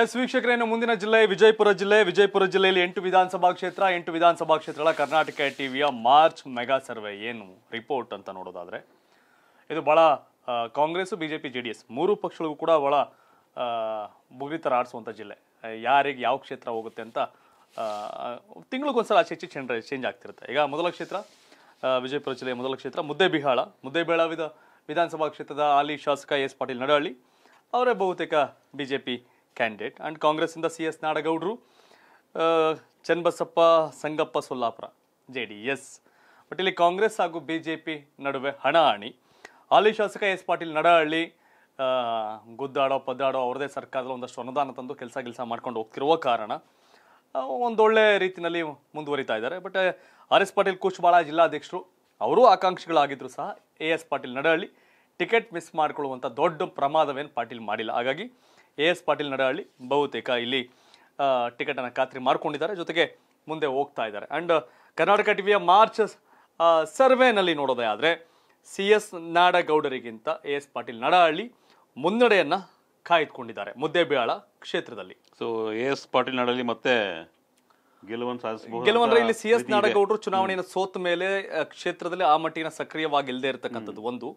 S ವೀಕ್ಷಕರೇ ಮುಂದಿನ ಜಿಲ್ಲೆ ವಿಜಯಪುರ ಜಿಲ್ಲೆ ವಿಜಯಪುರ ಜಿಲ್ಲೆಯಲ್ಲಿ ಎಂಟು ವಿಧಾನಸಭಾ ಕ್ಷೇತ್ರ ಎಂಟು ವಿಧಾನಸಭಾ ಕ್ಷೇತ್ರಗಳ ಕರ್ನಾಟಕ ಟಿವಿಯ ಮಾರ್ಚ್ ಮೆಗಾ ಸರ್ವೆ ಏನು ರಿಪೋರ್ಟ್ ಅಂತ ನೋಡೋದಾದರೆ ಇದು ಭಾಳ Congress B J P J D S ಮೂರು ಪಕ್ಷಗಳಿಗೂ ಕೂಡ ಭಾಳ ಮುಗಿತರ ಆಡಿಸುವಂಥ ಜಿಲ್ಲೆ ಯಾರಿಗೆ ಯಾವ ಕ್ಷೇತ್ರ ಹೋಗುತ್ತೆ ಅಂತ ತಿಂಗಳಿಗೊಂದ್ಸಲ ಆಚೆ ಹೆಚ್ಚು ಚೇಂಜ್ ಚೇಂಜ್ ಆಗ್ತಿರುತ್ತೆ ಈಗ ಮೊದಲ ಕ್ಷೇತ್ರ ವಿಜಯಪುರ ಜಿಲ್ಲೆಯ ಮೊದಲ ಕ್ಷೇತ್ರ ಮುದ್ದೇಬಿಹಾಳ ಮುದ್ದೇಬಿಹಾಳ ವಿಧ ವಿಧಾನಸಭಾ ಕ್ಷೇತ್ರದ ಆಲಿ ಶಾಸಕ ಎಸ್ ಪಾಟೀಲ್ ನಡಹಳ್ಳಿ ಅವರೇ ಬಹುತೇಕ B J P candidate and ಕಾಂಗ್ರೆಸ್ಸಿಂದ ಸಿ ಎಸ್ ನಾಡಗೌಡರು Channabasappa Sangappa Sollapur J D S but ಇಲ್ಲಿ ಕಾಂಗ್ರೆಸ್ ಹಾಗೂ ಬಿ ಜೆ ಪಿ ನಡುವೆ ಹಣಾಹಣಿ ಹಾಲಿ ಶಾಸಕ ಎಸ್ ಪಾಟೀಲ್ ನಡಹಳ್ಳಿ ಗುದ್ದಾಡೋ ಪದ್ದಾಡೋ ಅವ್ರದೇ ಸರ್ಕಾರದಲ್ಲಿ ಒಂದಷ್ಟು ಅನುದಾನ ತಂದು ಕೆಲಸ ಕೆಲಸ ಮಾಡ್ಕೊಂಡು ಹೋಗ್ತಿರುವ ಕಾರಣ ಒಂದೊಳ್ಳೆ ರೀತಿಯಲ್ಲಿ ಮುಂದುವರಿತಾ ಇದ್ದಾರೆ but R S Patil Koochbal ಜಿಲ್ಲಾಧ್ಯಕ್ಷರು ಅವರೂ ಆಕಾಂಕ್ಷಿಗಳಾಗಿದ್ದರೂ ಸಹ A S Patil Nadahalli ticket miss ಮಾಡಿಕೊಳ್ಳುವಂಥ ದೊಡ್ಡ ಪ್ರಮಾದವೇನು ಪಾಟೀಲ್ ಮಾಡಿಲ್ಲ ಹಾಗಾಗಿ ಎ ಎಸ್ ಪಾಟೀಲ್ ನಡಹಳ್ಳಿ ಬಹುತೇಕ ಇಲ್ಲಿ ಟಿಕೆಟನ್ನು ಖಾತ್ರಿ ಮಾಡ್ಕೊಂಡಿದ್ದಾರೆ ಜೊತೆಗೆ ಮುಂದೆ ಹೋಗ್ತಾ ಇದ್ದಾರೆ ಆ್ಯಂಡ್ ಕರ್ನಾಟಕ ಟಿವಿಯ ಮಾರ್ಚ್ ಸರ್ವೇನಲ್ಲಿ ನೋಡೋದೇ ಆದರೆ ಸಿ ಎಸ್ ನಾಡಗೌಡರಿಗಿಂತ ಎ ಎಸ್ ಪಾಟೀಲ್ ನಡಹಳ್ಳಿ ಮುನ್ನಡೆಯನ್ನು ಕಾಯ್ದುಕೊಂಡಿದ್ದಾರೆ ಮುದ್ದೇಬಿಹಾಳ ಕ್ಷೇತ್ರದಲ್ಲಿ so A S Patil Nadahalli ಮತ್ತೆ ಗೆಲುವನ್ನು ಸಾಧಿಸಬಹುದು ಗೆಲುವಂದ್ರೆ ಇಲ್ಲಿ ಸಿ ಎಸ್ ನಾಡಗೌಡರು ಚುನಾವಣೆಯನ್ನು ಸೋತ ಮೇಲೆ ಕ್ಷೇತ್ರದಲ್ಲಿ ಆ ಮಟ್ಟಿನ ಇಲ್ಲದೆ ಇರತಕ್ಕಂಥದ್ದು ಒಂದು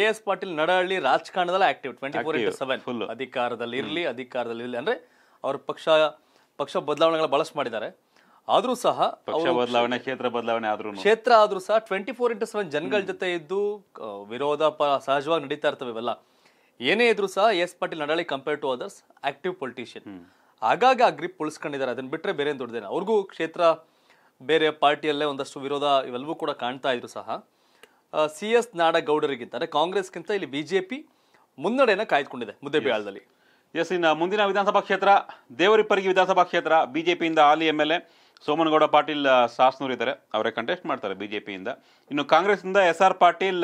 ಎ ಎಸ್ ಪಾಟೀಲ್ ನಡಹಳ್ಳಿ ರಾಜಕಾರಣದಲ್ಲಿ active twenty four into seven full ಅಧಿಕಾರದಲ್ಲಿ ಇರಲಿ ಅಧಿಕಾರದಲ್ಲಿ ಇರಲಿ ಅಂದ್ರೆ ಅವ್ರ ಪಕ್ಷ ಪಕ್ಷ ಬದಲಾವಣೆಗಳ ಬಳಸ್ ಮಾಡಿದ್ದಾರೆ ಆದ್ರೂ ಸಹ ಬದಲಾವಣೆ ಕ್ಷೇತ್ರ ಬದಲಾವಣೆ ಆದ್ರೂ ಕ್ಷೇತ್ರ ಆದ್ರೂ ಸಹ ಟ್ವೆಂಟಿ ಫೋರ್ ಇಂಟು ಸೆವೆನ್ ಜನಗಳ ಜೊತೆ ಇದ್ದು ವಿರೋಧ ಸಹಜವಾಗಿ ನಡೀತಾ ಇರ್ತವೆ ಇವೆಲ್ಲ ಏನೇ ಇದ್ರು ಸಹ S Patil Nadahalli compare to others active politician ಹಾಗಾಗಿ ಆ ಗ್ರಿಪ್ ಉಳಿಸ್ಕೊಂಡಿದ್ದಾರೆ ಅದನ್ನ ಬಿಟ್ಟರೆ ಬೇರೆ ದೊಡ್ಡದೇನೆ ಅವ್ರಿಗೂ ಕ್ಷೇತ್ರ ಬೇರೆ ಪಾರ್ಟಿಯಲ್ಲೇ ಒಂದಷ್ಟು ವಿರೋಧ ಇವೆಲ್ಲವೂ ಕೂಡ ಕಾಣ್ತಾ ಇದ್ರು ಸಹ ಸಿ ಎಸ್ ನಾಡಗೌಡರಿಗಿಂತ ಅಂದರೆ ಕಾಂಗ್ರೆಸ್ಗಿಂತ ಇಲ್ಲಿ ಬಿಜೆಪಿ ಮುನ್ನಡೆಯನ್ನು ಕಾಯ್ದುಕೊಂಡಿದೆ ಮುದ್ದೆಬಿಹಾಳದಲ್ಲಿ ಎಸ್ ಇನ್ನು ಮುಂದಿನ ವಿಧಾನಸಭಾ ಕ್ಷೇತ್ರ ದೇವರಿಪ್ಪರಿಗೆ ವಿಧಾನಸಭಾ ಕ್ಷೇತ್ರ ಪಿಯಿಂದ ಆಲಿ M L A Somanagouda Patil ಸಾಸ್ನೂರಿದ್ದಾರೆ ಅವರೇ ಕಂಟೆಸ್ಟ್ ಮಾಡ್ತಾರೆ ಪಿಯಿಂದ ಇನ್ನು ಕಾಂಗ್ರೆಸ್ನಿಂದ ಎಸ್ ಆರ್ ಪಾಟೀಲ್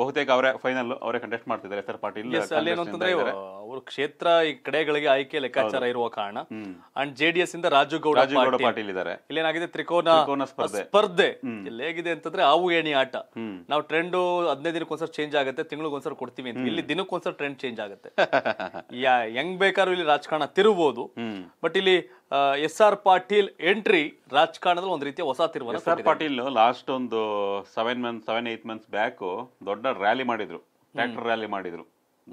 ಬಹುತೇಕ ಅವರೇ ಫೈನಲ್ ಅವರೇ ಕಂಟೆಸ್ಟ್ ಮಾಡ್ತಿದ್ದಾರೆ ಪಾಟೀಲ್ ಪಾರ್ಟಿ ಏನಂತಂದ್ರೆ ಅವ್ರ ಕ್ಷೇತ್ರ ಈ ಕಡೆಗಳಿಗೆ ಆಯ್ಕೆ ಲೆಕ್ಕಾಚಾರ ಇರುವ ಕಾರಣ ಅಂಡ್ ಜೆಡಿಎಸ್ ಇಂದ ರಾಜು ಗೌಡ ಪಾಟೀಲ್ ಇದ್ದಾರೆ ಇಲ್ಲೇನಾಗಿದೆ ತ್ರಿಕೋನ ಸ್ಪರ್ಧೆ ಇಲ್ಲಿ ಹೇಗಿದೆ ಅಂತಂದ್ರೆ ಆವು ಏಣಿ ಆಟ ನಾವು ಟ್ರೆಂಡ್ ಹದಿನೈದು ದಿನಕ್ಕೊಂದ್ಸರ್ ಚೇಂಜ್ ಆಗುತ್ತೆ ತಿಂಗಳಿಗೊಂದ್ಸರ್ ಕೊಡ್ತೀವಿ ಅಂತ ಇಲ್ಲಿ ದಿನಕ್ಕೊಂದ್ಸರ್ ಟ್ರೆಂಡ್ ಚೇಂಜ್ ಆಗುತ್ತೆ ಹೆಂಗ್ ಬೇಕಾದ್ರೂ ಇಲ್ಲಿ ರಾಜಕಾರಣ ತಿರುಬಹುದು ಬಟ್ ಇಲ್ಲಿ ಎಸ್ ಆರ್ ಪಾಟೀಲ್ ಎಂಟ್ರಿ ರಾಜಕಾರಣದಲ್ಲಿ ಒಂದು ರೀತಿಯ ಹೊಸ ತಿರುವ ಎಸ್ ಆರ್ ಪಾಟೀಲ್ ಲಾಸ್ಟ್ ಒಂದು seven month seven eight months back ದೊಡ್ಡ ರ್ಯಾಲಿ ಮಾಡಿದ್ರು ಟ್ರ್ಯಾಕ್ಟರ್ ರ್ಯಾಲಿ ಮಾಡಿದ್ರು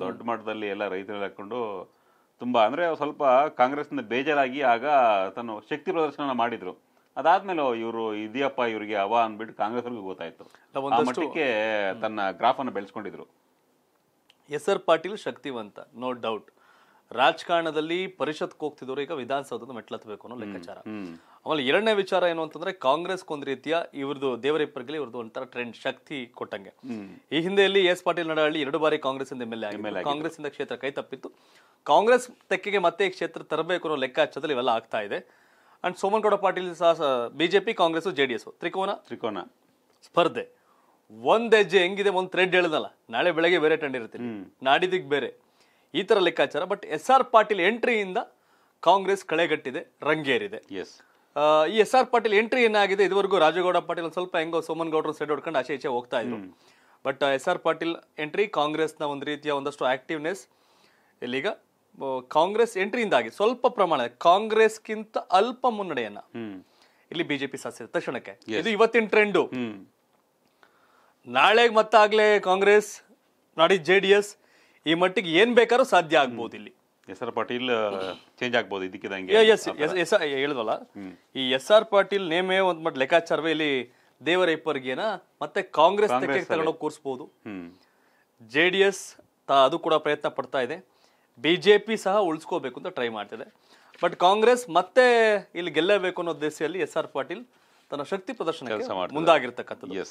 ದೊಡ್ಡ ಮಟ್ಟದಲ್ಲಿ ಎಲ್ಲ ರೈತರು ಹಾಕೊಂಡು ತುಂಬಾ ಅಂದ್ರೆ ಸ್ವಲ್ಪ ಕಾಂಗ್ರೆಸ್ನ ಬೇಜಾರಾಗಿ ಆಗ ತನ್ನ ಶಕ್ತಿ ಪ್ರದರ್ಶನ ಮಾಡಿದ್ರು ಅದಾದ್ಮೇಲೆ ಇವರು ಇದೆಯಪ್ಪ ಇವರಿಗೆ ಅವ ಅಂದ್ಬಿಟ್ಟು ಕಾಂಗ್ರೆಸ್ ಗೊತ್ತಾಯಿತು ಮಟ್ಟಕ್ಕೆ ತನ್ನ ಗ್ರಾಫ್ ಅನ್ನು ಬೆಳೆಸ್ಕೊಂಡಿದ್ರು ಎಸ್ ಆರ್ ಪಾಟೀಲ್ ಶಕ್ತಿವಂತ ನೋ ಡೌಟ್ ರಾಜಕಾರಣದಲ್ಲಿ ಪರಿಷತ್ಗೆ ಹೋಗ್ತಿದ್ರು ಈಗ ವಿಧಾನಸೌಧದ ಮೆಟ್ಲತ್ಬೇಕು ಅನ್ನೋ ಲೆಕ್ಕಾಚಾರ ಆಮೇಲೆ ಎರಡನೇ ವಿಚಾರ ಏನು ಅಂತಂದ್ರೆ ಕಾಂಗ್ರೆಸ್ ಒಂದು ರೀತಿಯ ಇವ್ರದ್ದು ದೇವರಿಪ್ಪರ್ಗಲಿ ಇವ್ರದ್ದು ಒಂಥರ ಟ್ರೆಂಡ್ ಶಕ್ತಿ ಕೊಟ್ಟಂಗೆ ಈ ಹಿಂದೆಯಲ್ಲಿ ಎಸ್ ಪಾಟೀಲ್ ನಡಹಳ್ಳಿ ಎರಡು ಬಾರಿ ಕಾಂಗ್ರೆಸ್ ಇಂದ ಎಲ್ ಎ ಕಾಂಗ್ರೆಸ್ ಇಂದ ಕ್ಷೇತ್ರ ಕೈ ತಪ್ಪಿತ್ತು ಕಾಂಗ್ರೆಸ್ ತೆಕ್ಕೆಗೆ ಮತ್ತೆ ಕ್ಷೇತ್ರ ತರಬೇಕು ಅನ್ನೋ ಲೆಕ್ಕಾಚಾರದಲ್ಲಿ ಇವೆಲ್ಲ ಆಗ್ತಾ ಇದೆ ಅಂಡ್ ಸೋಮನ್ಗೌಡ ಪಾಟೀಲ್ ಸಹ ಬಿಜೆಪಿ ಕಾಂಗ್ರೆಸ್ ಜೆಡಿಎಸ್ ತ್ರಿಕೋನ ತ್ರಿಕೋನ ಸ್ಪರ್ಧೆ ಒಂದ್ ಹೆಜ್ಜೆ ಹೆಂಗಿದೆ ಒಂದ್ ಥ್ರೆಡ್ ಹೇಳಿದಲ್ಲ ನಾಳೆ ಬೆಳಗ್ಗೆ ಬೇರೆ ಟ್ರೆಂಡ್ ಇರುತ್ತೆ ನಾಡಿದಿಗ್ ಬೇರೆ ಈ ಥರ ಲೆಕ್ಕಾಚಾರ ಬಟ್ ಎಸ್ ಆರ್ ಪಾಟೀಲ್ ಎಂಟ್ರಿಯಿಂದ ಕಾಂಗ್ರೆಸ್ ಕಳೆಗಟ್ಟಿದೆ ರಂಗೇರಿದೆ ಎಸ್ ಈ ಎಸ್ ಆರ್ ಪಾಟೀಲ್ ಎಂಟ್ರಿ ಏನಾಗಿದೆ ಇದುವರೆಗೂ ರಾಜಗೌಡ ಪಾಟೀಲ್ ಸ್ವಲ್ಪ ಹೆಂಗೋ ಸೋಮನ್ ಗೌಡ್ರು ಸೈಡ್ ಹೊಡ್ಕೊಂಡು ಆಚೆ ಈಚೆ ಹೋಗ್ತಾ ಇದ್ರು but S R Patil entry ಕಾಂಗ್ರೆಸ್ನ ಒಂದು ರೀತಿಯ ಒಂದಷ್ಟು ಆಕ್ಟಿವ್ನೆಸ್ ಇಲ್ಲಿಗ ಕಾಂಗ್ರೆಸ್ ಎಂಟ್ರಿಯಿಂದಾಗಿ ಸ್ವಲ್ಪ ಪ್ರಮಾಣ ಕಾಂಗ್ರೆಸ್ಗಿಂತ ಅಲ್ಪ ಮುನ್ನಡೆಯನ್ನ ಇಲ್ಲಿ ಬಿಜೆಪಿ ಸಾಧಿಸಿದೆ ತಕ್ಷಣಕ್ಕೆ ಇದು ಇವತ್ತಿನ ಟ್ರೆಂಡು ನಾಳೆ ಮತ್ತಾಗ್ಲೇ ಕಾಂಗ್ರೆಸ್ ನಾಡಿದ್ದು ಜೆ ಡಿ ಎಸ್ ಈ ಮಟ್ಟಿಗೆ ಏನ್ ಬೇಕಾದ್ರೂ ಸಾಧ್ಯ ಆಗ್ಬೋದು ಇಲ್ಲಿ ಎಸ್ ಆರ್ ಪಾಟೀಲ್ ಚೇಂಜ್ ಆಗ್ಬೋದು ಇದಕ್ಕಿದಂಗೆ ಹೇಳಿದ್ವಲ್ಲ ಈ ಎಸ್ ಆರ್ ಪಾಟೀಲ್ ನೇಮೇ ಒಂದ್ ಮಟ್ಟ ಲೆಕ್ಕಾಚಾರವೇ ಇಲ್ಲಿ ದೇವರ ಇಪ್ಪರ್ಗೇನ ಮತ್ತೆ ಕಾಂಗ್ರೆಸ್ ತಗೊಂಡೋಗಿ ಕೂರಿಸಬಹುದು ಜೆ ಡಿ ಎಸ್ ಅದು ಕೂಡ ಪ್ರಯತ್ನ ಪಡ್ತಾ ಇದೆ ಬಿಜೆಪಿ ಸಹ ಉಳಿಸ್ಕೋಬೇಕು ಅಂತ ಟ್ರೈ ಮಾಡ್ತಿದೆ ಬಟ್ ಕಾಂಗ್ರೆಸ್ ಮತ್ತೆ ಇಲ್ಲಿ ಗೆಲ್ಲಬೇಕು ಅನ್ನೋ ಉದ್ದೇಶದಲ್ಲಿ ಎಸ್ ಆರ್ ಪಾಟೀಲ್ ತನ್ನ ಶಕ್ತಿ ಪ್ರದರ್ಶನ ಮುಂದಾಗಿರ್ತಕ್ಕಂಥದ್ದು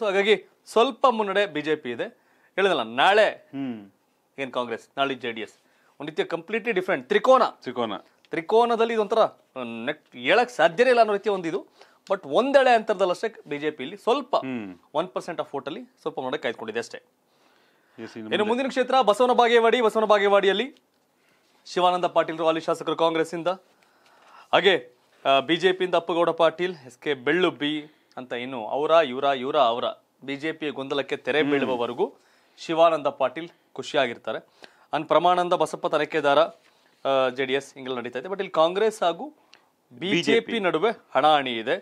ಸೊ ಹಾಗಾಗಿ ಸ್ವಲ್ಪ ಮುನ್ನಡೆ ಬಿಜೆಪಿ ಇದೆ ಹೇಳಿದಲ್ಲ ನಾಳೆ ಏನ್ ಕಾಂಗ್ರೆಸ್ ನಾಳೆ ಜೆ ಡಿ ಎಸ್ ಒಂದು ರೀತಿಯ ಕಂಪ್ಲೀಟ್ಲಿ ಡಿಫ್ರೆಂಟ್ ತ್ರಿಕೋನ ತ್ರಿಕೋನ ತ್ರಿಕೋನದಲ್ಲಿ ಇದೊಂಥರ ನೆಕ್ಸ್ಟ್ ಹೇಳಕ್ ಸಾಧ್ಯನೇ ಇಲ್ಲ ಅನ್ನೋ ರೀತಿಯ ಒಂದು ಇದು ಬಟ್ ಒಂದೆಳೆ ಅಂತರದಲ್ಲಷ್ಟೇ ಇಲ್ಲಿ ಸ್ವಲ್ಪ ಒನ್ ಪರ್ಸೆಂಟ್ ಆಫ್ ಅಲ್ಲಿ ಸ್ವಲ್ಪ ನೋಡಕ್ಕೆ ಕಾಯ್ದುಕೊಂಡಿದೆ ಅಷ್ಟೇ ಇನ್ನು ಮುಂದಿನ ಕ್ಷೇತ್ರ ಬಸವನ ಬಾಗೇವಾಡಿ ಬಸವನ ಬಾಗೇವಾಡಿಯಲ್ಲಿ ಶಿವಾನಂದ ಪಾಟೀಲ್ ಅಲ್ಲಿ ಶಾಸಕರು ಇಂದ ಹಾಗೆ ಬಿಜೆಪಿಯಿಂದ ಅಪ್ಪಗೌಡ ಪಾಟೀಲ್ ಎಸ್ ಕೆ ಬೆಳ್ಳುಬ್ಬಿ ಅಂತ ಇನ್ನು ಅವರ ಇವರ ಇವರ ಅವರ ಬಿಜೆಪಿಯ ಗೊಂದಲಕ್ಕೆ ತೆರೆ ಬೀಳುವವರೆಗೂ ಶಿವಾನಂದ ಪಾಟೀಲ್ ಖುಷಿಯಾಗಿರ್ತಾರೆ ಅಂಡ್ ಪ್ರಮಾನಂದ ಬಸಪ್ಪ ತನಿಖೆದಾರ ಜೆ ಡಿ ಎಸ್ ಹಿಂಗೆಲ್ಲ ನಡೀತಾ ಇದೆ ಬಟ್ ಇಲ್ಲಿ ಕಾಂಗ್ರೆಸ್ ಹಾಗೂ ಬಿ ಜೆ ಪಿ ನಡುವೆ ಹಣಾಹಣಿ ಇದೆ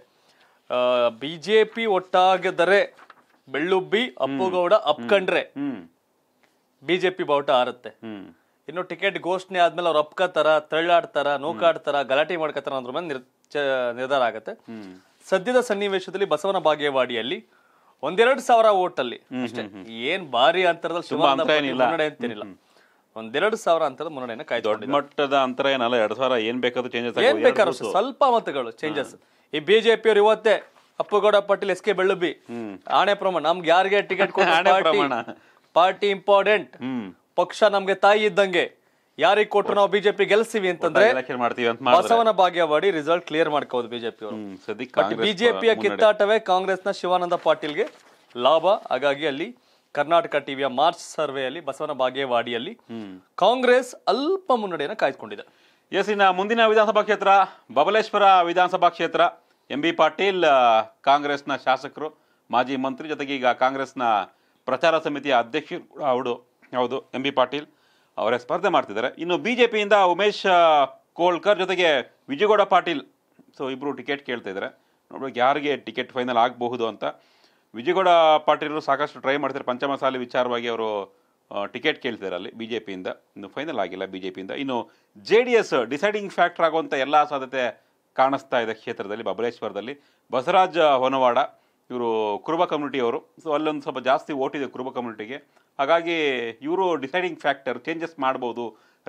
ಬಿ ಜೆ ಪಿ ಒಟ್ಟಾಗದರೆ ಬೆಳ್ಳುಬ್ಬಿ ಅಪ್ಪುಗೌಡ ಅಪ್ಕಂಡ್ರೆ ಬಿಜೆಪಿ ಬಾವುಟ ಆರುತ್ತೆ ಇನ್ನು ಟಿಕೆಟ್ ಘೋಷಣೆ ಆದ್ಮೇಲೆ ಅವ್ರು ಅಪ್ಕತಾರ ತಳ್ಳಾಡ್ತಾರ ನೂಕಾಡ್ತಾರ ಗಲಾಟೆ ಮಾಡ್ಕತಾರ ಅಂದ್ರ ಮೇಲೆ ನಿರ್ಧಾರ ಆಗುತ್ತೆ ಸದ್ಯದ ಸನ್ನಿವೇಶದಲ್ಲಿ ಬಸವನ ಬಾಗೇವಾಡಿಯಲ್ಲಿ ಒಂದೆರಡು ಸಾವಿರ ಓಟಲ್ಲಿ ಅಲ್ಲಿ ಏನ್ ಭಾರಿ ಅಂತರದಲ್ಲಿ ಮುನ್ನಡೆ ಅಂತೇನಿಲ್ಲ ಒಂದೆರಡು ಸಾವಿರ ಅಂತರದ ಮುನ್ನಡೆಯನ್ನು ಕಾಯ್ದು ದೊಡ್ಡ ಮಟ್ಟದ ಅಂತರ ಏನಲ್ಲ ಎರಡು ಸಾವಿರ ಏನ್ ಬೇಕಾದ್ರೂ ಚೇಂಜಸ್ ಸ್ವಲ್ಪ ಮತಗಳು ಚೇಂಜಸ್ ಈ ಬಿಜೆಪಿ ಅವರು ಇವತ್ತೇ ಅಪ್ಪುಗೌಡ ಪಾಟೀಲ್ ಎಸ್ ಕೆ ಬೆಳ್ಳುಬ್ಬಿ ಆಣೆ ಪ್ರಮಾಣ ನಮ್ಗೆ ಯಾರಿಗೆ ಟಿಕೆಟ್ ಪ್ರಮಾಣ ಪಾರ್ಟಿ ಇಂಪಾರ್ಟೆಂಟ್ ಪಕ್ಷ ನಮ್ಗೆ ತಾಯಿ ಇದ್ದಂಗೆ ಯಾರಿಗೆ ಕೊಟ್ಟು ನಾವು ಬಿಜೆಪಿ ಗೆಲ್ಸಿವಿ ಅಂತಂದ್ರೆ ಬಸವನ ಭಾಗ್ಯವಾಡಿ ರಿಸಲ್ಟ್ ಕ್ಲಿಯರ್ ಮಾಡ್ಕೋದು ಬಿಜೆಪಿ ಬಿಜೆಪಿಯ ಕಿತ್ತಾಟವೇ ಕಾಂಗ್ರೆಸ್ನ ಶಿವಾನಂದ ಪಾಟೀಲ್ಗೆ ಲಾಭ ಹಾಗಾಗಿ ಅಲ್ಲಿ ಕರ್ನಾಟಕ ಟಿವಿಯ ಮಾರ್ಚ್ ಸರ್ವೆಯಲ್ಲಿ ಬಸವನ ಭಾಗ್ಯವಾಡಿಯಲ್ಲಿ ಕಾಂಗ್ರೆಸ್ ಅಲ್ಪ ಮುನ್ನಡೆಯನ್ನು ಕಾಯ್ದುಕೊಂಡಿದೆ ಎಸ್ ಇನ್ನ ಮುಂದಿನ ವಿಧಾನಸಭಾ ಕ್ಷೇತ್ರ ಬಬಲೇಶ್ವರ ವಿಧಾನಸಭಾ ಕ್ಷೇತ್ರ ಎಂ ಬಿ ಪಾಟೀಲ್ ಕಾಂಗ್ರೆಸ್ನ ಶಾಸಕರು ಮಾಜಿ ಮಂತ್ರಿ ಜೊತೆಗೆ ಈಗ ಕಾಂಗ್ರೆಸ್ನ ಪ್ರಚಾರ ಸಮಿತಿಯ ಅಧ್ಯಕ್ಷರು ಅವರು ಹೌದು ಎಂ ಬಿ ಪಾಟೀಲ್ ಅವರೇ ಸ್ಪರ್ಧೆ ಮಾಡ್ತಿದ್ದಾರೆ ಇನ್ನು ಬಿ ಜೆ ಪಿಯಿಂದ ಉಮೇಶ್ ಕೋಳ್ಕರ್ ಜೊತೆಗೆ ವಿಜಯಗೌಡ ಪಾಟೀಲ್ ಸೊ ಇಬ್ಬರು ಟಿಕೆಟ್ ಕೇಳ್ತಾ ಇದ್ದಾರೆ ನೋಡ್ಬೇಕು ಯಾರಿಗೆ ಟಿಕೆಟ್ ಫೈನಲ್ ಆಗಬಹುದು ಅಂತ ವಿಜಯಗೌಡ ಪಾಟೀಲರು ಸಾಕಷ್ಟು ಟ್ರೈ ಮಾಡ್ತಾರೆ ಪಂಚಮಸಾಲಿ ವಿಚಾರವಾಗಿ ಅವರು ಟಿಕೆಟ್ ಕೇಳ್ತಿದ್ದಾರೆ ಅಲ್ಲಿ ಬಿ ಜೆ ಪಿಯಿಂದ ಇನ್ನು ಫೈನಲ್ ಆಗಿಲ್ಲ ಬಿ ಜೆ ಪಿಯಿಂದ ಇನ್ನು J D S deciding factor ಆಗುವಂಥ ಎಲ್ಲ ಸಾಧ್ಯತೆ ಕಾಣಿಸ್ತಾ ಇದೆ ಕ್ಷೇತ್ರದಲ್ಲಿ ಬಬಲೇಶ್ವರದಲ್ಲಿ ಬಸವರಾಜ ಹೊನವಾಡ ಇವರು ಕುರುಬ ಕಮ್ಯುನಿಟಿಯವರು ಸೊ ಅಲ್ಲೊಂದು ಸ್ವಲ್ಪ ಜಾಸ್ತಿ ಇದೆ ಕುರುಬ ಕಮ್ಯುನಿಟಿಗೆ ಹಾಗಾಗಿ ಇವರು ಡಿಸೈಡಿಂಗ್ ಫ್ಯಾಕ್ಟರ್ ಚೇಂಜಸ್ ಮಾಡ್ಬೋದು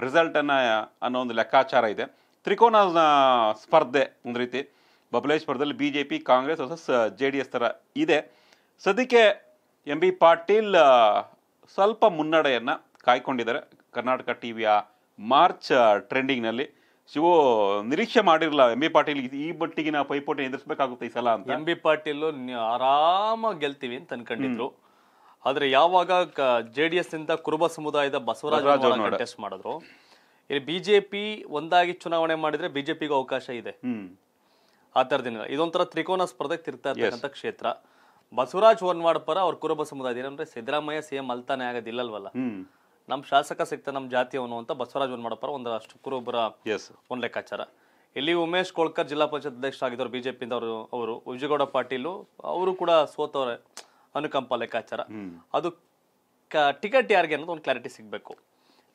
ರಿಸಲ್ಟನ್ನು ಅನ್ನೋ ಒಂದು ಲೆಕ್ಕಾಚಾರ ಇದೆ ತ್ರಿಕೋನ ಸ್ಪರ್ಧೆ ಒಂದು ರೀತಿ ಬಬಲೇಶ್ವರದಲ್ಲಿ B J P Congress versus J D S ಥರ ಇದೆ ಸದ್ಯಕ್ಕೆ ಎಂ ಬಿ ಪಾಟೀಲ್ ಸ್ವಲ್ಪ ಮುನ್ನಡೆಯನ್ನು ಕಾಯ್ಕೊಂಡಿದ್ದಾರೆ ಕರ್ನಾಟಕ ಟಿ ವಿಯ ಮಾರ್ಚ್ ಟ್ರೆಂಡಿಂಗ್ನಲ್ಲಿ ಶಿವು ನಿರೀಕ್ಷೆ ಮಾಡಿರಲ್ಲ ಎಂ ಬಿ ಪಾಟೀಲ್ ಈ ನಾವು ಪೈಪೋಟಿ ಎದುರಿಸಬೇಕಾಗುತ್ತೆ ಈ ಸಲ ಅಂತ ಎಂ ಬಿ ಪಾಟೀಲ್ ಆರಾಮ ಗೆಲ್ತೀವಿ ಅಂತ ಅನ್ಕೊಂಡಿದ್ರು ಆದ್ರೆ ಯಾವಾಗ ಜೆ ಡಿ ಎಸ್ ನಿಂದ ಕುರುಬ ಸಮುದಾಯದ ಬಸವರಾಜ್ ಟೆಸ್ಟ್ ಮಾಡಿದ್ರು ಇಲ್ಲಿ ಬಿಜೆಪಿ ಒಂದಾಗಿ ಚುನಾವಣೆ ಮಾಡಿದ್ರೆ ಬಿಜೆಪಿಗೂ ಅವಕಾಶ ಇದೆ ಆ ತರದಿಂದ ಇದೊಂಥರ ತ್ರಿಕೋನ ಸ್ಪರ್ಧೆ ತಿರ್ತಾ ಇರ್ತಕ್ಕಂಥ ಕ್ಷೇತ್ರ ಬಸವರಾಜ್ ಹೊರನಾಡ್ ಪರ ಅವ್ರ ಕುರುಬ ಸಮುದಾಯದ ಏನಂದ್ರೆ ಸಿದ್ದರಾಮಯ್ಯ ಸಿಎಂ ಅಲ್ತಾನೆ ಆಗೋದಿಲ್ಲಲ್ವಲ್ಲ ನಮ್ಮ ಶಾಸಕ ಸಿಕ್ತ ನಮ್ಮ ಜಾತಿಯವನು ಅಂತ ಬಸವರಾಜ್ ಮಾಡಪ್ಪ ಒಂದು ಎಸ್ ಒಂದು ಲೆಕ್ಕಾಚಾರ ಇಲ್ಲಿ ಉಮೇಶ್ ಕೋಳ್ಕರ್ ಜಿಲ್ಲಾ ಪಂಚಾಯತ್ ಪರಿಷತ್ ಅಧ್ಯಕ್ಷರಾಗಿದ್ದವರು ಬಿಜೆಪಿಯಿಂದ ಅವರು ಅವರು ವಿಜಯಗೌಡ ಪಾಟೀಲು ಅವರು ಕೂಡ ಸೋತವ್ರೆ ಅನುಕಂಪ ಲೆಕ್ಕಾಚಾರ ಅದು ಟಿಕೆಟ್ ಯಾರಿಗೆ ಅನ್ನೋದು ಒಂದು ಕ್ಲಾರಿಟಿ ಸಿಗಬೇಕು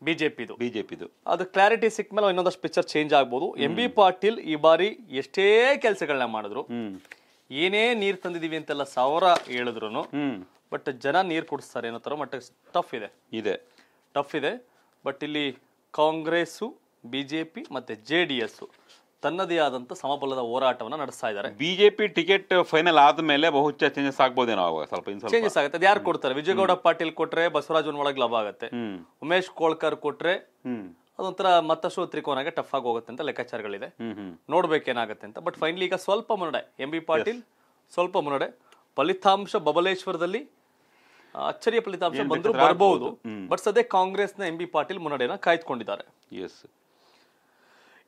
ಬಿಜೆಪಿದು ಬಿಜೆಪಿದು ಅದು ಕ್ಲಾರಿಟಿ ಸಿಕ್ಕ ಮೇಲೆ ಇನ್ನೊಂದಷ್ಟು ಪಿಕ್ಚರ್ ಚೇಂಜ್ ಆಗ್ಬೋದು ಎಂ ಬಿ ಪಾಟೀಲ್ ಈ ಬಾರಿ ಎಷ್ಟೇ ಕೆಲಸಗಳನ್ನ ಮಾಡಿದ್ರು ಏನೇ ನೀರು ತಂದಿದೀವಿ ಅಂತೆಲ್ಲ ಸಾವಿರ ಹೇಳಿದ್ರು ಬಟ್ ಜನ ನೀರು ಕುಡಿಸ್ತಾರೆ ಅನ್ನೋ ಥರ ಮಟ್ಟ ಟಫ್ ಇದೆ ಇದೆ ಟಫ್ ಇದೆ ಬಟ್ ಇಲ್ಲಿ ಕಾಂಗ್ರೆಸ್ಸು ಬಿ ಜೆ ಪಿ ಮತ್ತು ಜೆ ಡಿ ಎಸ್ಸು ತನ್ನದೇ ಆದಂಥ ಸಮಬಲದ ಹೋರಾಟವನ್ನು ನಡೆಸ್ತಾ ಇದ್ದಾರೆ ಬಿಜೆಪಿ ಟಿಕೆಟ್ ಫೈನಲ್ ಆದಮೇಲೆ ಬಹು ಚೇಂಜಸ್ ಆಗ್ಬೋದೇನೋ ಸ್ವಲ್ಪ ಚೇಂಜಸ್ ಆಗುತ್ತೆ ಅದು ಯಾರು ಕೊಡ್ತಾರೆ ವಿಜಯಗೌಡ ಪಾಟೀಲ್ ಕೊಟ್ರೆ ಬಸವರಾಜ್ ಒಳಗೆ ಲಭ ಆಗುತ್ತೆ ಉಮೇಶ್ ಕೋಳ್ಕರ್ ಕೊಟ್ರೆ ಅದೊಂಥರ ಮತ್ತಷ್ಟು ತ್ರಿಕೋನಾಗೆ ಟಫ್ ಆಗಿ ಹೋಗುತ್ತೆ ಅಂತ ಲೆಕ್ಕಾಚಾರಗಳಿದೆ ನೋಡ್ಬೇಕೇನಾಗತ್ತೆ ಅಂತ ಬಟ್ ಫೈನಲಿ ಈಗ ಸ್ವಲ್ಪ ಮುನ್ನಡೆ ಎಂ ಬಿ ಪಾಟೀಲ್ ಸ್ವಲ್ಪ ಮುನ್ನಡೆ ಫಲಿತಾಂಶ ಬಬಲೇಶ್ವರದಲ್ಲಿ ಅಚ್ಚರಿಯ ಫಲಿತಾಂಶ ಬಂದರೂ ಬರಬಹುದು ಬಟ್ ಸದ್ಯ ಕಾಂಗ್ರೆಸ್ನ ಎಂ ಬಿ ಪಾಟೀಲ್ ಮುನ್ನಡೆಯನ್ನ ಕಾಯ್ದುಕೊಂಡಿದ್ದಾರೆ ಎಸ್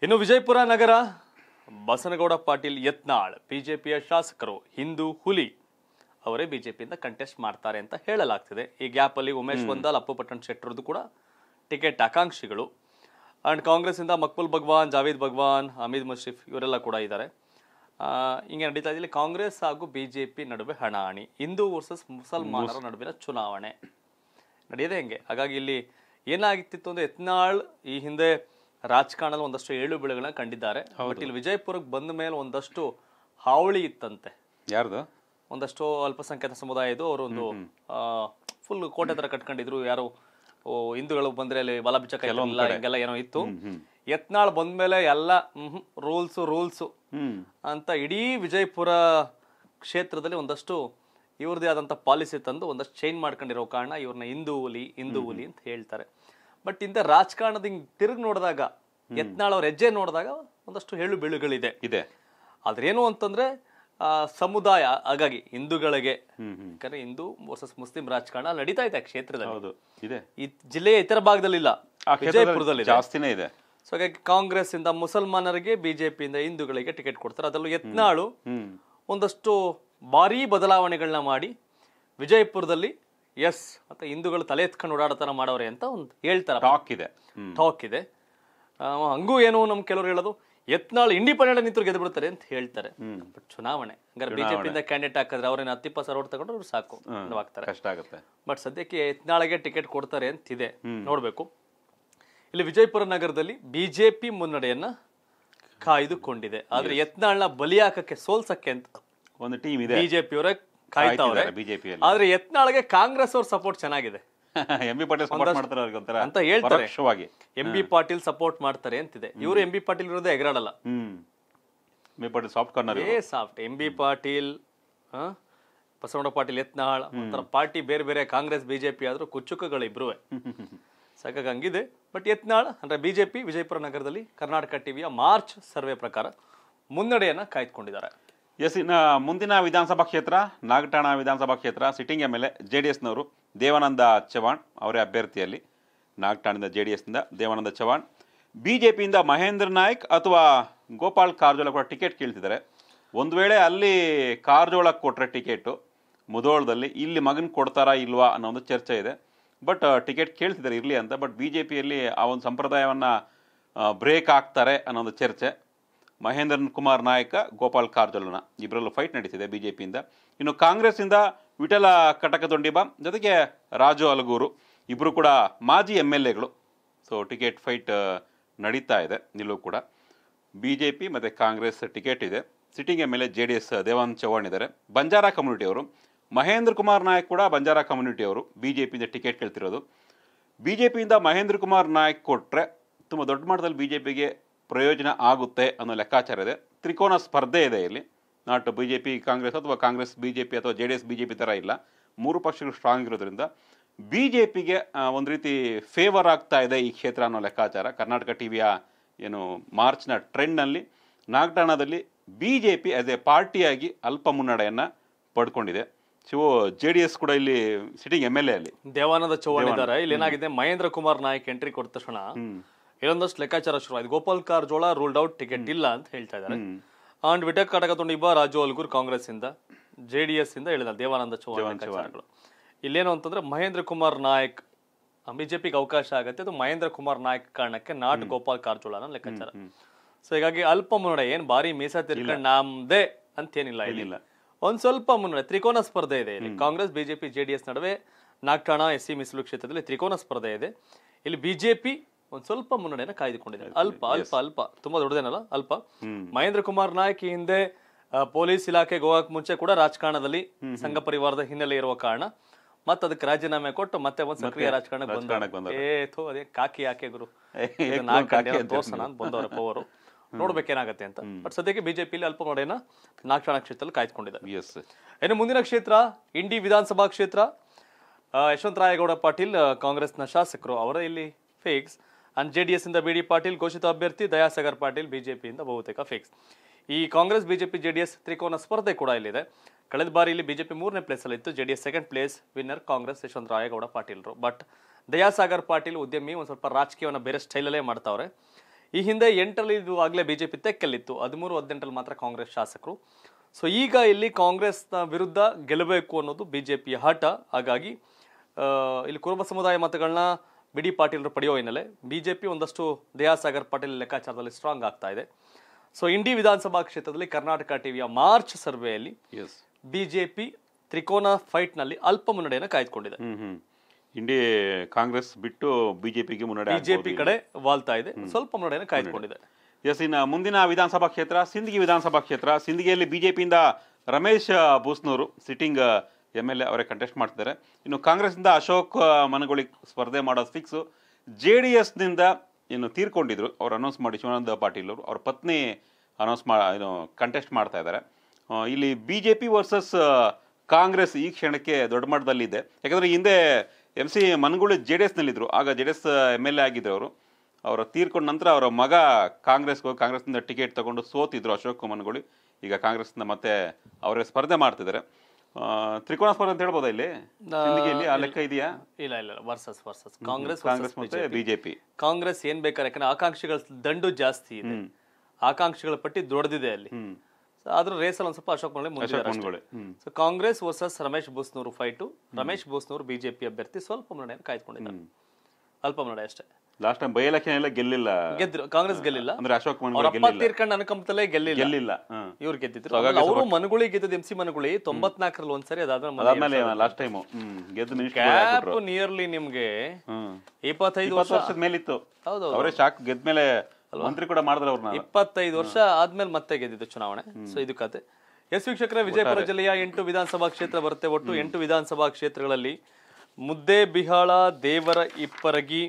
ಇನ್ನು ವಿಜಯಪುರ ನಗರ ಬಸನಗೌಡ ಪಾಟೀಲ್ ಯತ್ನಾಳ್ ಬಿಜೆಪಿಯ ಶಾಸಕರು ಹಿಂದೂ ಹುಲಿ ಅವರೇ ಬಿಜೆಪಿಯಿಂದ ಕಂಟೆಸ್ಟ್ ಮಾಡ್ತಾರೆ ಅಂತ ಹೇಳಲಾಗ್ತಿದೆ ಈ ಗ್ಯಾಪ್ ಅಲ್ಲಿ ಉಮೇಶ್ ಬಂದಾಲ್ ಅಪ್ಪುಪಟ್ಟಣ್ ಶೆಟ್ಟರದ್ದು ಕೂಡ ಟಿಕೆಟ್ ಆಕಾಂಕ್ಷಿಗಳು ಕಾಂಗ್ರೆಸ್ ಕಾಂಗ್ರೆಸ್ಸಿಂದ ಮಕ್ಬುಲ್ ಭಗವಾನ್ ಜಾವೇದ್ ಭಗವಾನ್ ಹಮೀದ್ ಮುಷೀಫ್ ಇವರೆಲ್ಲ ಕೂಡ ಇದ್ದಾರೆ ಹಿಂಗೆ ನಡೀತಾ ಇದೆ ಕಾಂಗ್ರೆಸ್ ಹಾಗೂ ಬಿಜೆಪಿ ನಡುವೆ ಹಣಾಹಣಿ ಹಿಂದೂ ವರ್ಸಸ್ ಮುಸಲ್ಮಾನರ ನಡುವಿನ ಚುನಾವಣೆ ನಡೆಯದೆ ಹೆಂಗೆ ಹಾಗಾಗಿ ಇಲ್ಲಿ ಏನಾಗಿತ್ತಿತ್ತು ಅಂದ್ರೆ ಯತ್ನಾಳ್ ಈ ಹಿಂದೆ ರಾಜಕಾರಣದಲ್ಲಿ ಒಂದಷ್ಟು ಏಳು ಬೆಳೆಗಳನ್ನ ಕಂಡಿದ್ದಾರೆ ಬಟ್ ಇಲ್ಲಿ ವಿಜಯಪುರಕ್ಕೆ ಬಂದ ಮೇಲೆ ಒಂದಷ್ಟು ಹಾವಳಿ ಇತ್ತಂತೆ ಯಾರ್ದು ಒಂದಷ್ಟು ಅಲ್ಪಸಂಖ್ಯಾತ ಸಮುದಾಯದು ಅವರೊಂದು ಫುಲ್ ಕೋಟೆ ತರ ಕಟ್ಕೊಂಡಿದ್ರು ಯಾರು ಹಿಂದೂಗಳು ಬಂದ್ರೆ ಅಲ್ಲಿ ಬಲ ಕೈ ಏನೋ ಇತ್ತು ಯತ್ನಾಳ್ ಬಂದ್ಮೇಲೆ ಎಲ್ಲ ರೂಲ್ಸು ರೂಲ್ಸು ಅಂತ ಇಡೀ ವಿಜಯಪುರ ಕ್ಷೇತ್ರದಲ್ಲಿ ಒಂದಷ್ಟು ಇವ್ರದೇ ಆದಂಥ ಪಾಲಿಸಿ ತಂದು ಒಂದಷ್ಟು ಚೇಂಜ್ ಮಾಡ್ಕೊಂಡಿರೋ ಕಾರಣ ಇವ್ರನ್ನ ಹಿಂದೂ ಹುಲಿ ಹಿಂದೂ ಹುಲಿ ಅಂತ ಹೇಳ್ತಾರೆ ಬಟ್ ಇಂತ ರಾಜಕಾರಣದ ಹಿಂಗೆ ತಿರುಗಿ ನೋಡಿದಾಗ ಯತ್ನಾಳ್ ಅವ್ರ ಹೆಜ್ಜೆ ನೋಡಿದಾಗ ಒಂದಷ್ಟು ಹೇಳು ಬೆಳುಗಳಿದೆ ಇದೆ ಆದ್ರೇನು ಅಂತಂದ್ರೆ ಸಮುದಾಯ ಹಾಗಾಗಿ ಹಿಂದೂಗಳಿಗೆ ಯಾಕಂದ್ರೆ ಹಿಂದೂ ವರ್ಸಸ್ ಮುಸ್ಲಿಂ ರಾಜಕಾರಣ ನಡೀತಾ ಇದೆ ಕ್ಷೇತ್ರದಲ್ಲಿ ಇದೆ ಜಿಲ್ಲೆಯ ಇತರ ಭಾಗದಲ್ಲಿ ಇಲ್ಲ ವಿಜಯಪುರದಲ್ಲಿ ಜಾಸ್ತಿನೇ ಇದೆ ಸೊ ಹಾಗಾಗಿ ಕಾಂಗ್ರೆಸ್ ಇಂದ ಮುಸಲ್ಮಾನರಿಗೆ ಬಿಜೆಪಿಯಿಂದ ಹಿಂದೂಗಳಿಗೆ ಟಿಕೆಟ್ ಕೊಡ್ತಾರೆ ಅದರಲ್ಲೂ ಯತ್ನಾಳು ಒಂದಷ್ಟು ಭಾರಿ ಬದಲಾವಣೆಗಳನ್ನ ಮಾಡಿ ವಿಜಯಪುರದಲ್ಲಿ ಎಸ್ ಅಥವಾ ಹಿಂದೂಗಳು ತಲೆ ಎತ್ಕೊಂಡು ಓಡಾಡತನ ಮಾಡೋರೆ ಅಂತ ಒಂದು ಹೇಳ್ತಾರೆ ಟಾಕ್ ಇದೆ ಟಾಕ್ ಇದೆ ಹಂಗೂ ಏನು ನಮ್ ಕೆಲವರು ಹೇಳೋದು ಯತ್ನಾಳ್ ಇಂಡಿಪೆಂಡೆಂಟ್ ನಿಂತರು ಗೆದ್ದು ಬಿಡ್ತಾರೆ ಅಂತ ಹೇಳ್ತಾರೆ ಬಟ್ ಚುನಾವಣೆ ಹಂಗಾರೆ ಬಿಜೆಪಿಯಿಂದ ಕ್ಯಾಂಡಿಡೇಟ್ ಹಾಕಿದ್ರೆ ಅವ್ರೇನು ಹತ್ತಿಪ್ಪ ಸರೋಡ್ ತಗೊಂಡ್ರು ಸಾಕು ಆಗ್ತಾರೆ ಕಷ್ಟ ಆಗುತ್ತೆ ಬಟ್ ಸದ್ಯಕ್ಕೆ ಯತ್ನಾಳಿಗೆ ಟಿಕೆಟ್ ಕೊಡ್ತಾರೆ ಅಂತ ಇದೆ ನೋಡ್ಬೇಕು ಇಲ್ಲಿ ವಿಜಯಪುರ ನಗರದಲ್ಲಿ ಬಿಜೆಪಿ ಮುನ್ನಡೆಯನ್ನ ಕಾಯ್ದುಕೊಂಡಿದೆ ಆದ್ರೆ ಯತ್ನಾಳ್ನ ಬಲಿಯಾಕಕ್ಕೆ ಸೋಲ್ಸಕ್ಕೆ ಅಂತ ಒಂದು ಟೀಮ್ ಇದೆ ಬಿಜೆಪಿ ಅವರೇ ಕಾಯ್ತಾವ್ರೆ ಬಿಜೆಪಿ ಆದ್ರೆ ಯತ್ನಾಳ್ಗೆ ಕಾಂಗ್ರೆಸ್ ಅವ್ರ ಸಪೋರ್ಟ್ ಚೆನ್ನಾಗಿದೆ ಎಂ ಬಿ ಪಾಟೀಲ್ ಸಪೋರ್ಟ್ ಮಾಡ್ತಾರೆ ಅಂತ ಹೇಳ್ತಾರೆ ಎಂ ಬಿ ಪಾಟೀಲ್ ಸಪೋರ್ಟ್ ಮಾಡ್ತಾರೆ ಅಂತಿದೆ ಇವರು ಎಂ ಬಿ ಪಾಟೀಲ್ ಇರೋದೇ ಎಗರಾಡಲ್ಲ M B Patil soft corner ಏ soft M B Patil Basavanna Patil Yatnal ಒಂಥರ ಪಾರ್ಟಿ ಬೇರೆ ಬೇರೆ ಕಾಂಗ್ರೆಸ್ ಬಿಜೆಪಿ ಆದ್ರೂ ಕುಚ್ಚುಕಗಳು ಇಬ್ರುವೆ ಸಾಕಾಗಿ ಹಂಗಿದೆ ಬಟ್ ಯತ್ನಾಳ್ ಅಂದರೆ ಬಿ ಜೆ ಪಿ ವಿಜಯಪುರ ನಗರದಲ್ಲಿ ಕರ್ನಾಟಕ ಟಿವಿಯ ಮಾರ್ಚ್ ಸರ್ವೆ ಪ್ರಕಾರ ಮುನ್ನಡೆಯನ್ನು ಕಾಯ್ದುಕೊಂಡಿದ್ದಾರೆ ಎಸ್ ಇನ್ನು ಮುಂದಿನ ವಿಧಾನಸಭಾ ಕ್ಷೇತ್ರ ನಾಗಠಾಣ ವಿಧಾನಸಭಾ ಕ್ಷೇತ್ರ sitting M L A J D ಎಸ್ನವರು ದೇವಾನಂದ ಚವಾಣ್ ಅವರೇ ಅಭ್ಯರ್ಥಿಯಲ್ಲಿ ನಾಗಠಾಣದಿಂದ ಜೆ ಡಿ ಎಸ್ನಿಂದ ದೇವಾನಂದ ಚವಾಣ್ ಬಿ ಜೆ ಪಿಯಿಂದ ಮಹೇಂದ್ರ ನಾಯ್ಕ್ ಅಥವಾ ಗೋಪಾಲ್ ಕಾರಜೋಳ ಕೂಡ ಟಿಕೆಟ್ ಕೇಳ್ತಿದ್ದಾರೆ ಒಂದು ವೇಳೆ ಅಲ್ಲಿ ಕಾರಜೋಳಕ್ಕೆ ಕೊಟ್ಟರೆ ಟಿಕೆಟು ಮುದೋಳದಲ್ಲಿ ಇಲ್ಲಿ ಮಗನ ಕೊಡ್ತಾರಾ ಇಲ್ವಾ ಅನ್ನೋ ಒಂದು ಚರ್ಚೆ ಇದೆ ಬಟ್ ಟಿಕೆಟ್ uh, ಕೇಳ್ತಿದ್ದಾರೆ ಇರಲಿ ಅಂತ ಬಟ್ ಬಿ ಜೆ ಪಿಯಲ್ಲಿ ಆ ಒಂದು ಸಂಪ್ರದಾಯವನ್ನು ಬ್ರೇಕ್ ಆಗ್ತಾರೆ ಅನ್ನೋ ಒಂದು ಚರ್ಚೆ ಮಹೇಂದ್ರನ್ ಕುಮಾರ್ ನಾಯಕ ಗೋಪಾಲ್ ಕಾರ್ಜೋಲನ ಇಬ್ಬರಲ್ಲೂ ಫೈಟ್ ನಡೀತಿದೆ ಬಿ ಜೆ ಪಿಯಿಂದ ಇನ್ನು ಕಾಂಗ್ರೆಸ್ಸಿಂದ ವಿಠಲ ಕಟಕ ದೊಂಡಿಬ ಜೊತೆಗೆ ರಾಜು ಅಲಗೂರು ಇಬ್ಬರು ಕೂಡ ಮಾಜಿ ಎಮ್ ಎಲ್ ಎಗಳು ಸೊ ಟಿಕೆಟ್ ಫೈಟ್ ನಡೀತಾ ಇದೆ ನಿಲ್ಲೂ ಕೂಡ ಬಿ ಜೆ ಪಿ ಮತ್ತು ಕಾಂಗ್ರೆಸ್ ಟಿಕೆಟ್ ಇದೆ sitting M L A J D S Devan Chauhan ಇದ್ದಾರೆ ಬಂಜಾರ ಅವರು ಮಹೇಂದ್ರ ಕುಮಾರ್ ನಾಯಕ್ ಕೂಡ ಬಂಜಾರ ಕಮ್ಯುನಿಟಿ ಅವರು ಬಿ ಜೆ ಪಿಯಿಂದ ಟಿಕೆಟ್ ಕೇಳ್ತಿರೋದು ಬಿ ಜೆ ಪಿಯಿಂದ ಮಹೇಂದ್ರ ಕುಮಾರ್ ನಾಯಕ್ ಕೊಟ್ಟರೆ ತುಂಬ ದೊಡ್ಡ ಮಟ್ಟದಲ್ಲಿ ಬಿ ಜೆ ಪಿಗೆ ಪ್ರಯೋಜನ ಆಗುತ್ತೆ ಅನ್ನೋ ಲೆಕ್ಕಾಚಾರ ಇದೆ ತ್ರಿಕೋನ ಸ್ಪರ್ಧೆ ಇದೆ ಇಲ್ಲಿ not B J P Congress ಅಥವಾ ಕಾಂಗ್ರೆಸ್ ಬಿ ಜೆ ಪಿ ಅಥವಾ J D S B J P ಥರ ಇಲ್ಲ ಮೂರು ಪಕ್ಷಗಳು ಸ್ಟ್ರಾಂಗ್ ಇರೋದ್ರಿಂದ ಬಿ ಜೆ ಪಿಗೆ ಒಂದು ರೀತಿ ಫೇವರ್ ಆಗ್ತಾ ಇದೆ ಈ ಕ್ಷೇತ್ರ ಅನ್ನೋ ಲೆಕ್ಕಾಚಾರ ಕರ್ನಾಟಕ ಟಿ ವಿಯ ಏನು ಮಾರ್ಚ್ನ ಟ್ರೆಂಡ್ನಲ್ಲಿ ನಾಗಠಾಣದಲ್ಲಿ B J P as a ಪಾರ್ಟಿಯಾಗಿ ಅಲ್ಪ ಮುನ್ನಡೆಯನ್ನು ಪಡ್ಕೊಂಡಿದೆ ಶಿವ ಜೆ ಡಿ ಎಸ್ ಕೂಡ ಇಲ್ಲಿ ಸಿಟಿಂಗ್ ಎಮ್ ಎಲ್ ಎ ಅಲ್ಲಿ ದೇವಾನಂದ ಚೌಹಾಣ್ ಇದ್ದಾರೆ ಇಲ್ಲಿ ಏನಾಗಿದೆ ಮಹೇಂದ್ರ ಕುಮಾರ್ ನಾಯಕ್ ಎಂಟ್ರಿ ಕೊಟ್ಟ ತಕ್ಷಣ ಇಲ್ಲೊಂದಷ್ಟು ಲೆಕ್ಕಾಚಾರ ಶುರು ಆಯ್ತು Gopal Karajol ruled out ticket ಇಲ್ಲ ಅಂತ ಹೇಳ್ತಾ ಇದ್ದಾರೆ ಅಂಡ್ ವಿಟಕ್ ಕಾಟಕ ತೊಂಡಿಬ್ಬ ರಾಜು ಅಲ್ಗೂರ್ ಕಾಂಗ್ರೆಸ್ ಇಂದ ಜೆ ಡಿ ಎಸ್ ಇಂದ ಹೇಳಿದ ದೇವಾನಂದ ಚೌಹಾಣ್ ಇಲ್ಲೇನು ಅಂತಂದ್ರೆ ಮಹೇಂದ್ರ ಕುಮಾರ್ ನಾಯಕ್ ಬಿಜೆಪಿಗೆ ಅವಕಾಶ ಆಗುತ್ತೆ ಅದು ಮಹೇಂದ್ರ ಕುಮಾರ್ ನಾಯಕ್ ಕಾರಣಕ್ಕೆ ನಾಟ್ ಗೋಪಾಲ್ ಕಾರಜೋಳನ ಲೆಕ್ಕಾಚಾರ ಸೊ ಹೀಗಾಗಿ ಅಲ್ಪ ಮುನ್ನಡೆ ಏನ್ ಭಾರಿ ಮೀಸಾ ತಿರ್ಕೊಂಡು ನಮ್ದೇ ಅಂತೇನಿಲ್ಲ ಏನಿಲ್ಲ ಒಂದ್ ಸ್ವಲ್ಪ ಮುನ್ನಡೆ ತ್ರಿಕೋನ ಸ್ಪರ್ಧೆ ಇದೆ ಇಲ್ಲಿ ಕಾಂಗ್ರೆಸ್ ಬಿಜೆಪಿ ಜೆಡಿಎಸ್ ನಡುವೆ ನಾಗಠಾಣ ಎಸ್ ಸಿ ಮೀಸಲು ಕ್ಷೇತ್ರದಲ್ಲಿ ತ್ರಿಕೋನ ಸ್ಪರ್ಧೆ ಇದೆ ಇಲ್ಲಿ ಬಿಜೆಪಿ ಒಂದ್ ಸ್ವಲ್ಪ ಮುನ್ನಡೆಯನ್ನು ಕಾಯ್ದುಕೊಂಡಿದೆ ಅಲ್ಪ ಅಲ್ಪ ಅಲ್ಪ ತುಂಬಾ ದೊಡ್ಡದೇನಲ್ಲ ಅಲ್ಪ ಮಹೇಂದ್ರ ಕುಮಾರ್ ನಾಯ್ಕಿ ಹಿಂದೆ ಪೊಲೀಸ್ ಇಲಾಖೆಗೆ ಹೋಗಕ್ ಮುಂಚೆ ಕೂಡ ರಾಜಕಾರಣದಲ್ಲಿ ಸಂಘ ಪರಿವಾರದ ಹಿನ್ನೆಲೆ ಇರುವ ಕಾರಣ ಮತ್ತೆ ಅದಕ್ಕೆ ರಾಜೀನಾಮೆ ಕೊಟ್ಟು ಮತ್ತೆ ಒಂದ್ ಸಕ್ರಿಯ ರಾಜಕಾರಣ ಬಂದ ಏ ಅದೇ ಕಾಕಿ ಯಾಕೆ ಗುರು ತೋರ್ಸೋಣ ಅಂತ ಬಂದವರಪ್ಪ ಅವರು ನೋಡ್ಬೇಕೇನಾಗತ್ತೆ ಅಂತ ಬಟ್ ಸದ್ಯಕ್ಕೆ ಬಿಜೆಪಿಲಿ ಅಲ್ಪ ನೋಡೇನ ನಾಕ್ಷಣ ಕ್ಷೇತ್ರದಲ್ಲಿ ಕಾಯ್ದುಕೊಂಡಿದೆ ಇನ್ನು ಮುಂದಿನ ಕ್ಷೇತ್ರ ಇಂಡಿ ವಿಧಾನಸಭಾ ಕ್ಷೇತ್ರ ಯಶವಂತ ರಾಯಗೌಡ ಪಾಟೀಲ್ ಕಾಂಗ್ರೆಸ್ನ ಶಾಸಕರು ಅವರ ಇಲ್ಲಿ fix and J D S ಇಂದ ಬಿ ಡಿ ಪಾಟೀಲ್ ಘೋಷಿತ ಅಭ್ಯರ್ಥಿ ದಯಾಸಾಗರ್ ಪಾಟೀಲ್ ಬಿಜೆಪಿಯಿಂದ ಬಹುತೇಕ ಫಿಕ್ಸ್ ಈ ಕಾಂಗ್ರೆಸ್ ಬಿಜೆಪಿ ಜೆಡಿಎಸ್ ತ್ರಿಕೋನ ಸ್ಪರ್ಧೆ ಕೂಡ ಇಲ್ಲಿದೆ ಕಳೆದ ಬಾರಿ ಇಲ್ಲಿ ಬಿಜೆಪಿ ಮೂರನೇ ಪ್ಲೇಸ್ ಅಲ್ಲಿ ಇತ್ತು JDS second place winner Congress Rayagouda ಪಾಟೀಲ್ರು ಬಟ್ ದಯಾಸಾಗರ್ ಪಾಟೀಲ್ ಉದ್ಯಮಿ ಒಂದು ಸ್ವಲ್ಪ ರಾಜಕೀಯವನ್ನು ಬೇರೆ ಸ್ಟೈಲಲ್ಲೇ ಮಾಡ್ತಾವ್ರೆ ಈ ಹಿಂದೆ ಎಂಟರಲ್ಲಿ ಇದು ಆಗಲೇ ಬಿಜೆಪಿ ತೆಕ್ಕಲ್ಲಿತ್ತು ಹದಿಮೂರು ಹದಿನೆಂಟರಲ್ಲಿ ಮಾತ್ರ ಕಾಂಗ್ರೆಸ್ ಶಾಸಕರು ಸೊ ಈಗ ಇಲ್ಲಿ ಕಾಂಗ್ರೆಸ್ನ ವಿರುದ್ಧ ಗೆಲ್ಲಬೇಕು ಅನ್ನೋದು ಬಿಜೆಪಿಯ ಹಠ ಹಾಗಾಗಿ ಇಲ್ಲಿ ಕುರುಬ ಸಮುದಾಯ ಮತಗಳನ್ನ ಬಿಡಿ ಪಾಟೀಲರು ಪಡೆಯೋ ಹಿನ್ನೆಲೆ ಬಿಜೆಪಿ ಒಂದಷ್ಟು ದಯಾಸಾಗರ್ ಪಾಟೀಲ್ ಲೆಕ್ಕಾಚಾರದಲ್ಲಿ ಸ್ಟ್ರಾಂಗ್ ಆಗ್ತಾ ಇದೆ ಸೊ ಇಂಡಿ ವಿಧಾನಸಭಾ ಕ್ಷೇತ್ರದಲ್ಲಿ ಕರ್ನಾಟಕ ಟಿವಿಯ ಮಾರ್ಚ್ ಸರ್ವೆಯಲ್ಲಿ ಬಿಜೆಪಿ ತ್ರಿಕೋನ ಫೈಟ್ನಲ್ಲಿ ಅಲ್ಪ ಮುನ್ನಡೆಯನ್ನು ಕಾಯ್ದುಕೊಂಡಿದೆ ಇಂಡಿ ಕಾಂಗ್ರೆಸ್ ಬಿಟ್ಟು ಬಿಜೆಪಿಗೆ ಮುನ್ನಡೆ ಬಿಜೆಪಿ ಕಡೆ ವಾಲ್ತಾ ಇದೆ ಸ್ವಲ್ಪ ಮುನ್ನಡೆಯನ್ನು ಕಾಯ್ದುಕೊಂಡಿದೆ ಎಸ್ ಇನ್ನು ಮುಂದಿನ ವಿಧಾನಸಭಾ ಕ್ಷೇತ್ರ ಸಿಂದಗಿ ವಿಧಾನಸಭಾ ಕ್ಷೇತ್ರ ಸಿಂದಗಿಯಲ್ಲಿ ಬಿಜೆಪಿಯಿಂದ Ramesh Bhusnur sitting M L A ಅವರೇ ಕಂಟೆಸ್ಟ್ ಮಾಡ್ತಿದ್ದಾರೆ ಇನ್ನು ಕಾಂಗ್ರೆಸ್ನಿಂದ ಅಶೋಕ್ ಮನಗೊಳಿ ಸ್ಪರ್ಧೆ ಮಾಡೋದು ಫಿಕ್ಸು ಜೆ ಡಿ ಎಸ್ನಿಂದ ಇನ್ನು ತೀರ್ಕೊಂಡಿದ್ರು ಅವರು ಅನೌನ್ಸ್ ಮಾಡಿ ಶಿವಾನಂದ ಪಾಟೀಲ್ ಅವರು ಅವ್ರ ಪತ್ನಿ ಅನೌನ್ಸ್ ಮಾ ಇನ್ನು ಕಂಟೆಸ್ಟ್ ಮಾಡ್ತಾ ಇದ್ದಾರೆ ಇಲ್ಲಿ B J P versus Congress ಈ ಕ್ಷಣಕ್ಕೆ ದೊಡ್ಡ ಮಟ್ಟದಲ್ಲಿದೆ ಯಾಕಂದರೆ ಹಿಂದೆ M C Managuli J D ಎಸ್ನಲ್ಲಿದ್ದರು ಆಗ J D S M L A ಆಗಿದ್ದರು ಅವರು ಅವರು ತೀರ್ಕೊಂಡ ನಂತರ ಅವರ ಮಗ ಕಾಂಗ್ರೆಸ್ಗೆ ಹೋಗಿ ಕಾಂಗ್ರೆಸ್ನಿಂದ ಟಿಕೆಟ್ ತಗೊಂಡು ಸೋತಿದ್ರು ಅಶೋಕ್ ಮನಗುಳಿ ಈಗ ಕಾಂಗ್ರೆಸ್ನ ಮತ್ತೆ ಅವರೇ ಸ್ಪರ್ಧೆ ಮಾಡ್ತಿದ್ದಾರೆ ತ್ರಿಕೋನ ಸ್ಪರ್ಧೆ ಅಂತ ಹೇಳ್ಬೋದಾ ಇಲ್ಲಿ ಆ ಲೆಕ್ಕ ಇದೆಯಾ ಇಲ್ಲ ಇಲ್ಲ ವರ್ಸಸ್ ವರ್ಸಸ್ ಕಾಂಗ್ರೆಸ್ ಕಾಂಗ್ರೆಸ್ ಮತ್ತೆ ಬಿಜೆಪಿ ಕಾಂಗ್ರೆಸ್ ಏನ್ ಬೇಕಾದ್ರೆ ಯಾಕಂದ್ರೆ ಆಕಾಂಕ್ಷಿಗಳ ದಂಡು ಜಾಸ್ತಿ ಇದೆ ಆಕಾಂಕ್ಷಿಗಳ ಪಟ್ಟಿ ದೊಡ್ಡದಿದೆ ಅಲ್ಲಿ ಆದ್ರೂ ರೇಸ್ ಅಲ್ಲಿ ಸ್ವಲ್ಪ ಅಶೋಕ್ ಮಳೆ ಮುಂದೆ so Congress versus Ramesh Bhusnur fight Ramesh Bhusnur BJP ಅಭ್ಯರ್ಥಿ ಸ್ವಲ್ಪ ಮುನ್ನಡೆಯನ್ನು ಕಾಯ್ದುಕೊಂಡಿದ್ದಾರೆ ಅಲ್ಪ ಮುನ್ನಡೆ ಅಷ್ಟೇ ಲಾಸ್ಟ್ ಟೈಮ್ ಬೈ ಎಲೆಕ್ಷನ್ ಎಲ್ಲ ಗೆಲ್ಲಿಲ್ಲ ಗೆದ್ರು ಕಾಂಗ್ರೆಸ್ ಗೆಲ್ಲಿಲ್ಲ ಅಂದ್ರೆ ಅಶೋಕ್ ಅಪ್ಪ ತೀರ್ಕೊಂಡು ಅನುಕಂಪದಲ್ಲೇ ಗೆಲ್ಲಿಲ್ಲ ಗೆಲ್ಲಿಲ್ಲ ಇವ್ರು ಗೆದ್ದಿದ್ರು ಅವರು ಮನುಗುಳಿ ಗೆದ್ದದ ಎಂ ಸಿ ಮನುಗುಳಿ ತೊಂಬತ್ನಾಲ್ಕರಲ್ಲಿ ಒಂದ್ಸರಿ ಅದಾದ್ಮೇಲೆ ಲಾಸ್ಟ್ ಟೈಮ್ ಗೆದ್ದು ನಿಯರ್ಲಿ ನಿಮ್ಗೆ ಇಪ್ಪತ್ತೈದು ವರ್ಷ ಮೇಲಿತ್ತು ಹೌದು ಅವರೇ ಶಾಕ್ ಗೆದ್ಮೇಲೆ ಮಂತ್ರಿ ಕೂಡ ಮಾಡಿದ್ರೆ ಅವ್ರನ್ನ ಇಪ್ಪತ್ತೈದು ವರ್ಷ ಆದ್ಮೇಲೆ ಮತ್ತೆ ಗೆದ್ದಿದ್ದು ಚುನಾವಣೆ ಸೊ ಇದು ಕತೆ ಎಸ್ ವೀಕ್ಷಕರ ವಿಜಯಪುರ ಜಿಲ್ಲೆಯ ಎಂಟು ವಿಧಾನಸಭಾ ಕ್ಷೇತ್ರ ಬರುತ್ತೆ ಒಟ್ಟು ಎಂಟು ವಿಧಾನಸಭಾ ಕ್ಷೇತ್ರಗಳಲ್ಲಿ ಮುದ್ದೆ ಬಿಹಾಳ ದೇವರ ಇಪ್ಪರಗಿ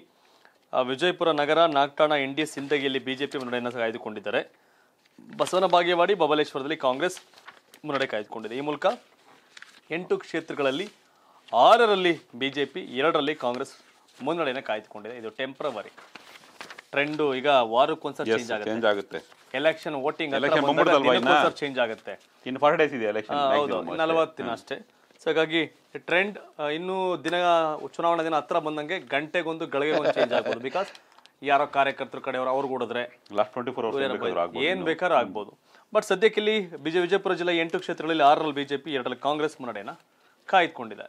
ವಿಜಯಪುರ ನಗರ ನಾಗಟಾಣ ಎನ್ ಡಿ ಎಸ್ ಹಿಂದಗಿಯಲ್ಲಿ ಬಿಜೆಪಿ ಮುನ್ನಡೆಯನ್ನು ಕಾಯ್ದುಕೊಂಡಿದ್ದಾರೆ ಬಸವನ ಬಾಗೇವಾಡಿ ಬಬಲೇಶ್ವರದಲ್ಲಿ ಕಾಂಗ್ರೆಸ್ ಮುನ್ನಡೆ ಕಾಯ್ದುಕೊಂಡಿದೆ ಈ ಮೂಲಕ ಎಂಟು ಕ್ಷೇತ್ರಗಳಲ್ಲಿ ಆರರಲ್ಲಿ ಬಿಜೆಪಿ ಎರಡರಲ್ಲಿ ಕಾಂಗ್ರೆಸ್ ಮುನ್ನಡೆಯನ್ನು ಕಾಯ್ದುಕೊಂಡಿದೆ ಇದು ಟೆಂಪ್ರವರಿ ಟ್ರೆಂಡು ಈಗ ವಾರಕ್ಕೊಂದ್ಸರಿ ಚೇಂಜ್ ಆಗುತ್ತೆ ಚೇಂಜ್ ಆಗುತ್ತೆ ಎಲೆಕ್ಷನ್ ವೋಟಿಂಗ್ ಚೇಂಜ್ ಆಗುತ್ತೆ ಇನ್ನು ಫಾರ್ಟಿ ಡೇಸ್ ಇದೆ ನಲವತ್ತು ದಿನ ಅಷ್ಟೇ ಸೊ ಹಾಗಾಗಿ ಟ್ರೆಂಡ್ ಇನ್ನೂ ದಿನ ಚುನಾವಣಾ ದಿನ ಹತ್ರ ಬಂದಂಗೆ ಗಂಟೆಗೊಂದು ಗಳಿಗೆಗೊಂದು ಚೇಂಜ್ ಆಗ್ಬೋದು ಬಿಕಾಸ್ ಯಾರೋ ಕಾರ್ಯಕರ್ತರ ಕಡೆಯವರು ಅವ್ರು ಕೂಡಿದ್ರೆ ಲಾಸ್ಟ್ ಟ್ವೆಂಟಿ ಫೋರ್ ಏನ್ ಬೇಕಾದ್ರೂ ಆಗ್ಬೋದು ಬಟ್ ಸದ್ಯಕ್ಕೆ ಇಲ್ಲಿ ಬಿಜೆ ವಿಜಯಪುರ ಜಿಲ್ಲೆ ಎಂಟು ಕ್ಷೇತ್ರಗಳಲ್ಲಿ ಆರರಲ್ಲಿ ಬಿಜೆಪಿ ಎರಡರಲ್ಲಿ ಕಾಂಗ್ರೆಸ್ ಮುನ್ನಡೆನ ಕಾಯ್ದುಕೊಂಡಿದೆ